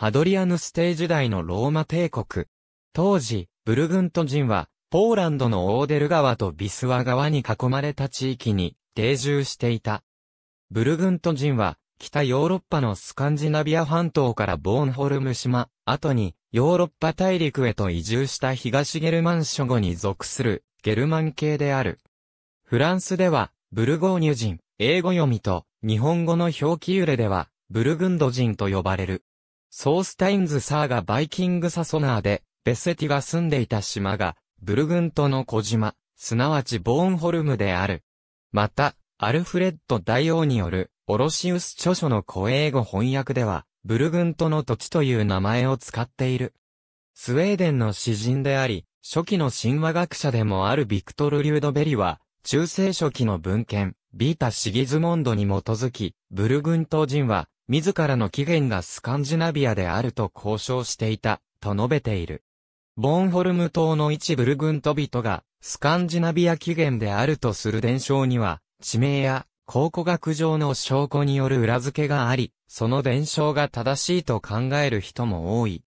ハドリアヌス帝時代のローマ帝国。当時、ブルグント人は、ポーランドのオーデル川とビスワ川に囲まれた地域に定住していた。ブルグント人は、北ヨーロッパのスカンジナビア半島からボーンホルム島、後にヨーロッパ大陸へと移住した東ゲルマン諸語に属するゲルマン系である。フランスでは、ブルゴーニュ人、英語読みと、日本語の表記揺れでは、ブルグンド人と呼ばれる。ソースタインズサーがバイキングサソナーで、ベッセティが住んでいた島が、ブルグントの小島、すなわちボーンホルムである。また、アルフレッド大王による、オロシウス著書の古英語翻訳では、ブルグントの土地という名前を使っている。スウェーデンの詩人であり、初期の神話学者でもあるビクトル・リュードベリは、中世初期の文献、ビータ・シギズモンドに基づき、ブルグント人は、自らの起源がスカンジナビアであると交渉していた、と述べている。ボンホルム島の一部ルグント人が、スカンジナビア起源であるとする伝承には、地名や考古学上の証拠による裏付けがあり、その伝承が正しいと考える人も多い。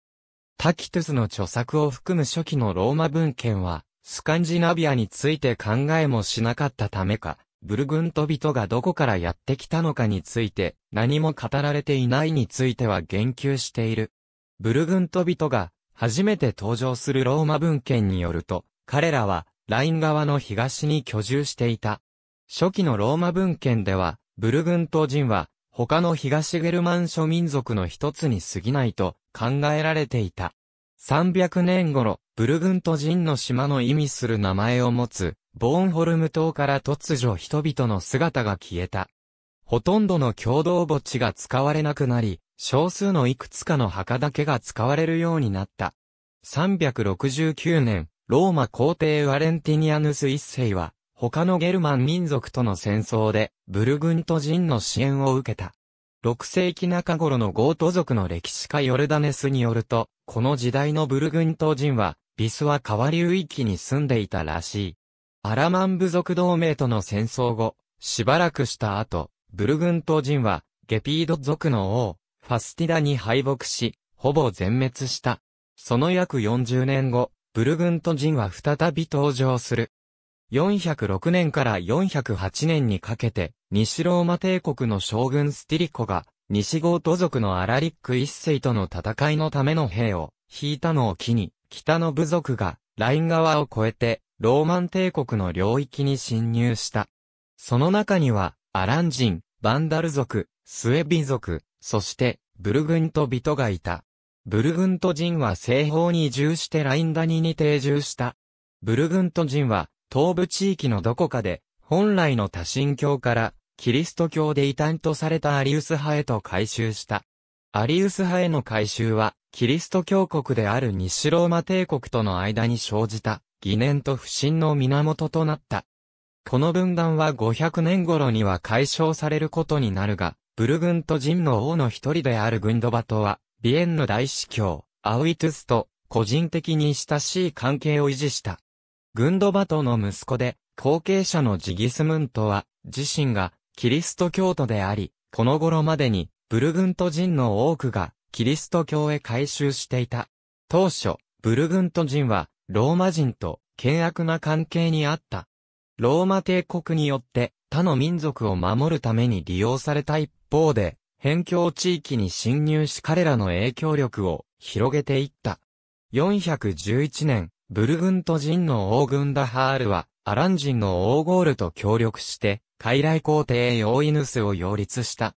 タキトゥスの著作を含む初期のローマ文献は、スカンジナビアについて考えもしなかったためか、ブルグント人がどこからやってきたのかについて何も語られていないについては言及している。ブルグント人が初めて登場するローマ文献によると、彼らはライン側の東に居住していた。初期のローマ文献では、ブルグント人は他の東ゲルマン諸民族の一つに過ぎないと考えられていた。300年頃、ブルグント人の島の意味する名前を持つ、ボーンホルム島から突如人々の姿が消えた。ほとんどの共同墓地が使われなくなり、少数のいくつかの墓だけが使われるようになった。369年、ローマ皇帝ワレンティニアヌス一世は、他のゲルマン民族との戦争で、ブルグント人の支援を受けた。6世紀中頃のゴート族の歴史家ヨルダネスによると、この時代のブルグント人は、ビスは川流域に住んでいたらしい。アラマン部族同盟との戦争後、しばらくした後、ブルグント人は、ゲピード族の王、ファスティダに敗北し、ほぼ全滅した。その約40年後、ブルグント人は再び登場する。406年から408年にかけて、西ローマ帝国の将軍スティリコが、西ゴート族のアラリック一世との戦いのための兵を引いたのを機に、北の部族が、ライン川を越えて、ローマン帝国の領域に侵入した。その中には、アラン人、バンダル族、スエビ族、そして、ブルグント人がいた。ブルグント人は西方に移住してラインダニに定住した。ブルグント人は、東部地域のどこかで、本来の多神教から、キリスト教で異端とされたアリウス派へと改宗した。アリウス派への改宗は、キリスト教国である西ローマ帝国との間に生じた、疑念と不信の源となった。この分断は500年頃には解消されることになるが、ブルグント人の王の一人であるグンドバトは、ビエンの大司教、アウイトゥスと、個人的に親しい関係を維持した。グンドバトの息子で、後継者のジギスムントは、自身が、キリスト教徒であり、この頃までに、ブルグント人の多くが、キリスト教へ改宗していた。当初、ブルグント人は、ローマ人と険悪な関係にあった。ローマ帝国によって他の民族を守るために利用された一方で、辺境地域に侵入し彼らの影響力を広げていった。411年、ブルグント人の王軍ダハールは、アラン人の王ゴールと協力して、傀儡皇帝ーイヌスを擁立した。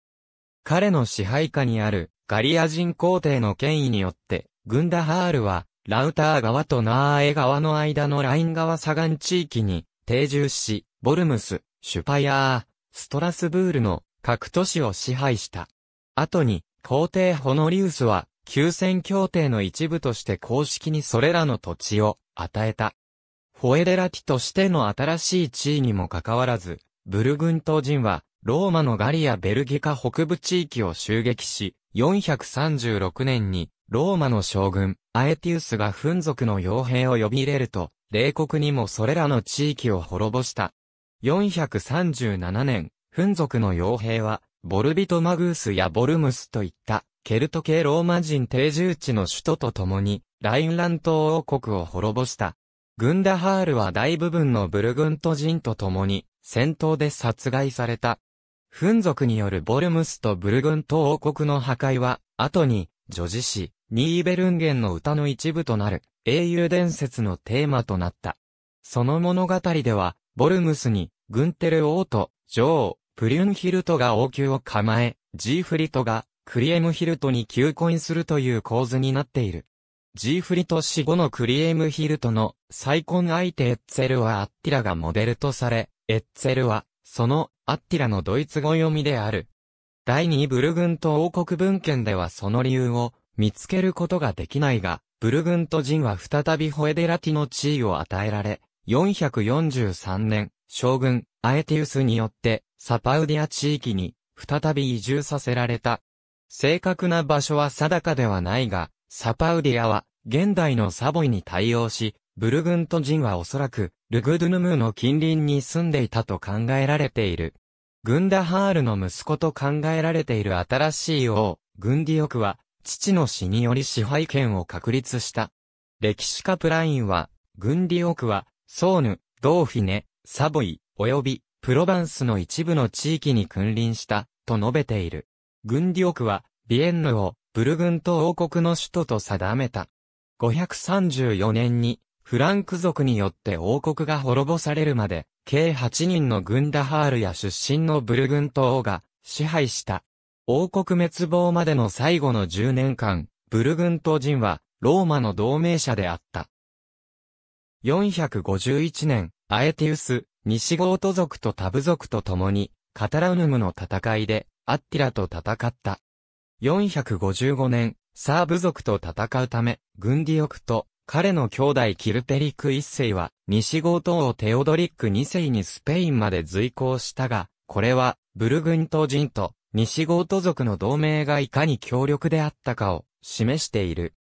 彼の支配下にあるガリア人皇帝の権威によって、グンダハールはラウター川とナーエ川の間のライン川左岸地域に定住し、ボルムス、シュパヤー、ストラスブールの各都市を支配した。後に、皇帝ホノリウスは、休戦協定の一部として公式にそれらの土地を与えた。フォエデラティとしての新しい地位にもかかわらず、ブルグント人はローマのガリア・ベルギカ北部地域を襲撃し、436年に、ローマの将軍、アエティウスが紛族の傭兵を呼び入れると、冷国にもそれらの地域を滅ぼした。437年、紛族の傭兵は、ボルビトマグースやボルムスといった、ケルト系ローマ人定住地の首都と共に、ラインラント王国を滅ぼした。グンダハールは大部分のブルグント人と共に、戦闘で殺害された。フン族によるボルムスとブルグント王国の破壊は、後に、女子詩、ニーベルンゲンの歌の一部となる、英雄伝説のテーマとなった。その物語では、ボルムスに、グンテル王と、女王、プリュンヒルトが王宮を構え、ジーフリトが、クリエムヒルトに求婚するという構図になっている。ジーフリト死後のクリエムヒルトの再婚相手エッツェルはアッティラがモデルとされ、エッツェルはその、アッティラのドイツ語読みである。第二ブルグント王国文献ではその理由を見つけることができないが、ブルグント人は再びホエデラティの地位を与えられ、443年、将軍、アエティウスによって、サパウディア地域に、再び移住させられた。正確な場所は定かではないが、サパウディアは、現代のサボイに対応し、ブルグント人はおそらく、ルグドゥヌムの近隣に住んでいたと考えられている。グンダハールの息子と考えられている新しい王、グンディオクは、父の死により支配権を確立した。歴史家プラインは、グンディオクは、ソーヌ、ドーフィネ、サボイ、及び、プロバンスの一部の地域に君臨した、と述べている。グンディオクは、ビエンヌを、ブルグント王国の首都と定めた。534年に、フランク族によって王国が滅ぼされるまで、計8人のグンダハールや出身のブルグント王が支配した。王国滅亡までの最後の10年間、ブルグント人はローマの同盟者であった。451年、アエティウス、西ゴート族とタブ族と共に、カタラウヌムの戦いで、アッティラと戦った。455年、サーブ族と戦うため、グンディオクと彼の兄弟キルペリク一世は、西郷トをテオドリック二世にスペインまで随行したが、これは、ブルグント人と西郷都族の同盟がいかに強力であったかを示している。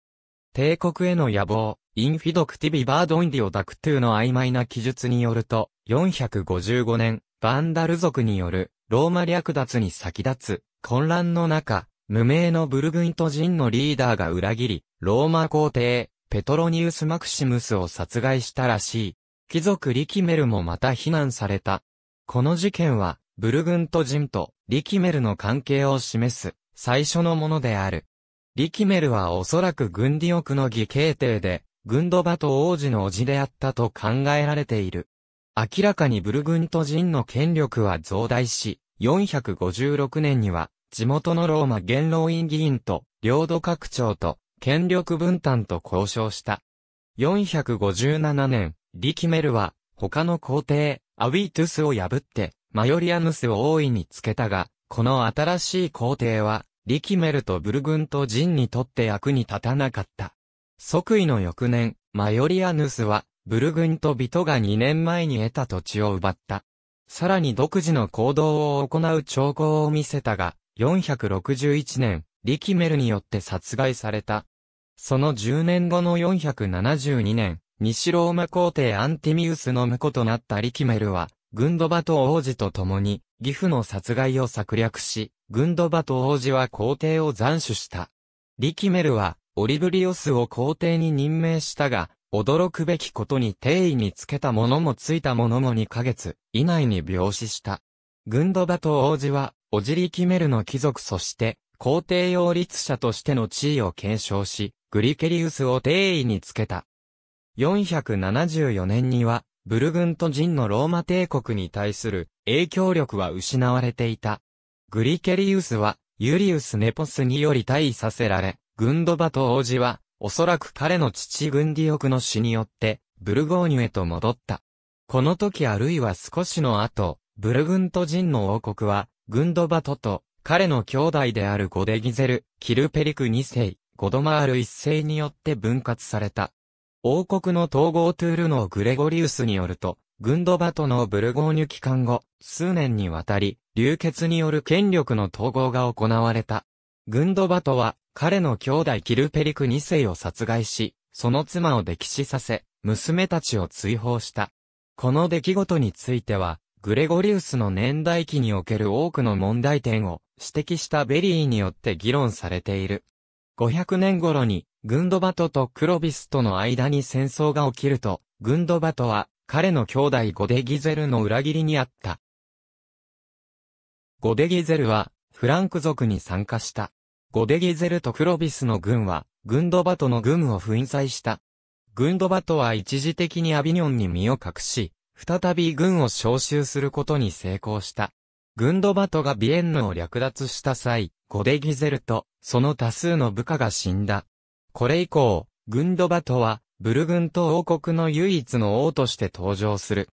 帝国への野望、インフィドクティビバードンディオダクトゥの曖昧な記述によると、455年、バンダル族によるローマ略奪に先立つ混乱の中、無名のブルグント人のリーダーが裏切り、ローマ皇帝、ペトロニウス・マクシムスを殺害したらしい。貴族リキメルもまた非難された。この事件は、ブルグント人とリキメルの関係を示す最初のものである。リキメルはおそらく軍ディの義兄弟で、軍ドバト王子の叔父であったと考えられている。明らかにブルグント人の権力は増大し、456年には、地元のローマ元老院議員と、領土拡張と、権力分担と交渉した。457年、リキメルは、他の皇帝、アウィトゥスを破って、マヨリアヌスを大いにつけたが、この新しい皇帝は、リキメルとブルグンとジンにとって役に立たなかった。即位の翌年、マヨリアヌスは、ブルグンとビトが2年前に得た土地を奪った。さらに独自の行動を行う兆候を見せたが、461年、リキメルによって殺害された。その10年後の472年、西ローマ皇帝アンティミウスの婿となったリキメルは、グンドバト王子と共に、義父の殺害を策略し、グンドバト王子は皇帝を斬首した。リキメルは、オリブリオスを皇帝に任命したが、驚くべきことに定位につけたものもついたものも2ヶ月以内に病死した。グンドバト王子は、オジリキメルの貴族そして、皇帝擁立者としての地位を継承し、グリケリウスを帝位につけた。474年には、ブルグント人のローマ帝国に対する影響力は失われていた。グリケリウスは、ユリウス・ネポスにより退位させられ、グンドバト王子は、おそらく彼の父グンディオクの死によって、ブルゴーニュへと戻った。この時あるいは少しの後、ブルグント人の王国は、グンドバトと、彼の兄弟であるゴデギゼル、キルペリク2世、ゴドマール一世によって分割された。王国の統合トゥールのグレゴリウスによると、グンドバトのブルゴーニュ帰還後、数年にわたり、流血による権力の統合が行われた。グンドバトは、彼の兄弟キルペリク2世を殺害し、その妻を溺死させ、娘たちを追放した。この出来事については、グレゴリウスの年代記における多くの問題点を指摘したベリーによって議論されている。500年頃に、グンドバトとクロビスとの間に戦争が起きると、グンドバトは、彼の兄弟ゴデギゼルの裏切りにあった。ゴデギゼルは、フランク族に参加した。ゴデギゼルとクロビスの軍は、グンドバトの軍を粉砕した。グンドバトは一時的にアビニョンに身を隠し、再び軍を招集することに成功した。グンドバトがビエンヌを略奪した際、ゴデギゼルと、その多数の部下が死んだ。これ以降、グンドバトは、ブルグント王国の唯一の王として登場する。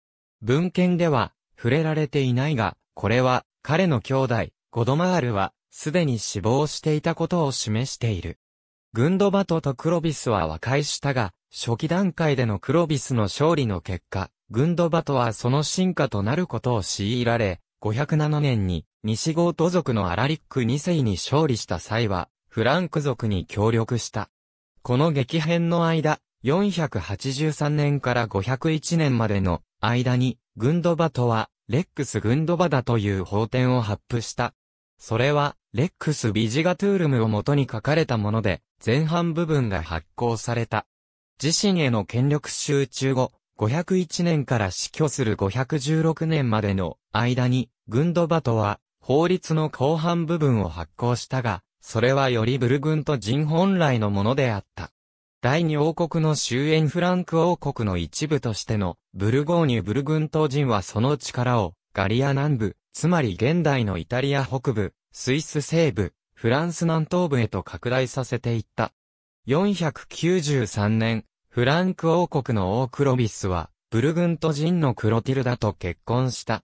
文献では、触れられていないが、これは、彼の兄弟、ゴドマールは、すでに死亡していたことを示している。グンドバトとクロビスは和解したが、初期段階でのクロビスの勝利の結果、グンドバトはその進化となることを強いられ、507年に西ゴート族のアラリック2世に勝利した際は、フランク族に協力した。この激変の間、483年から501年までの間に、グンドバとは、レックス・グンドバだという法典を発布した。それは、レックス・ビジガトゥールムを元に書かれたもので、前半部分が発行された。自身への権力集中後、501年から死去する516年までの間に、グンドバトは、法律の後半部分を発行したが、それはよりブルグント人本来のものであった。第二王国の終焉フランク王国の一部としてのブルゴーニュブルグント人はその力をガリア南部、つまり現代のイタリア北部、スイス西部、フランス南東部へと拡大させていった。493年、フランク王国の王クロビスは、ブルグント人のクロティルダと結婚した。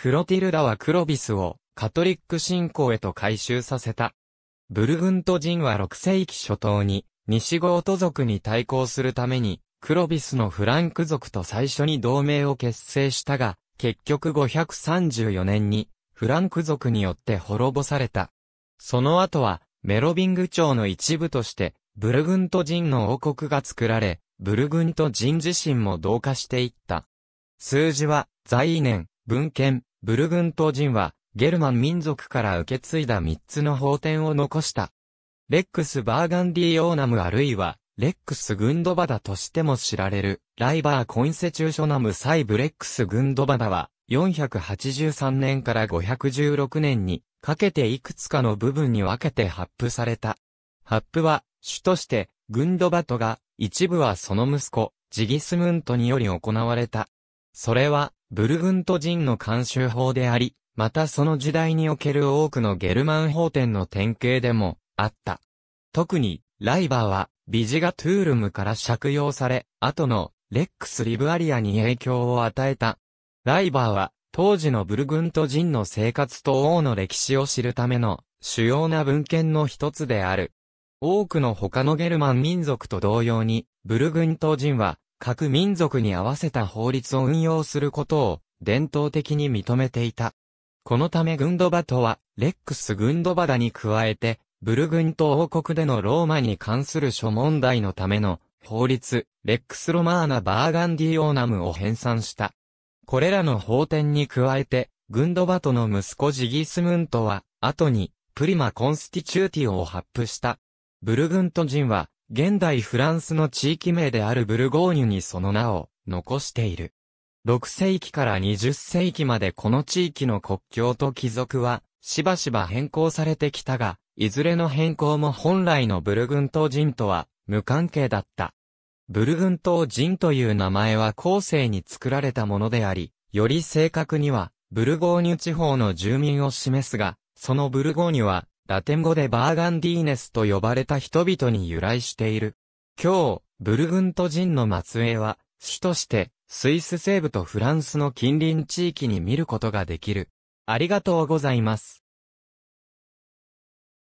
クロティルダはクロビスをカトリック信仰へと改修させた。ブルグント人は6世紀初頭に西ゴート族に対抗するためにクロビスのフランク族と最初に同盟を結成したが、結局534年にフランク族によって滅ぼされた。その後はメロビング朝の一部としてブルグント人の王国が作られ、ブルグント人自身も同化していった。数字は、在位年、文献、ブルグント人は、ゲルマン民族から受け継いだ三つの法典を残した。レックス・バーガンディ・オーナムあるいは、レックス・グンドバダとしても知られる、ライバー・コインセチューショナム・サイ・ブレックス・グンドバダは、483年から516年にかけていくつかの部分に分けて発布された。発布は、主として、グンドバトが、一部はその息子、ジギスムントにより行われた。それは、ブルグント人の監修法であり、またその時代における多くのゲルマン法典の典型でもあった。特に、ライバーは、ビジガトゥールムから借用され、後の、レックス・リブアリアに影響を与えた。ライバーは、当時のブルグント人の生活と王の歴史を知るための主要な文献の一つである。多くの他のゲルマン民族と同様に、ブルグント人は各民族に合わせた法律を運用することを伝統的に認めていた。このためグンドバトは、レックス・グンドバダに加えて、ブルグント王国でのローマに関する諸問題のための法律、レックス・ロマーナ・バーガンディ・オーナムを編纂した。これらの法典に加えて、グンドバトの息子ジギスムントは、後に、プリマ・コンスティチューティオを発布した。ブルグント人は、現代フランスの地域名であるブルゴーニュにその名を残している。6世紀から20世紀までこの地域の国境と貴族は、しばしば変更されてきたが、いずれの変更も本来のブルグント人とは無関係だった。ブルグント人という名前は後世に作られたものであり、より正確には、ブルゴーニュ地方の住民を示すが、そのブルゴーニュは、ラテン語でバーガンディーネスと呼ばれた人々に由来している。今日、ブルグント人の末裔は、主として、スイス西部とフランスの近隣地域に見ることができる。ありがとうございます。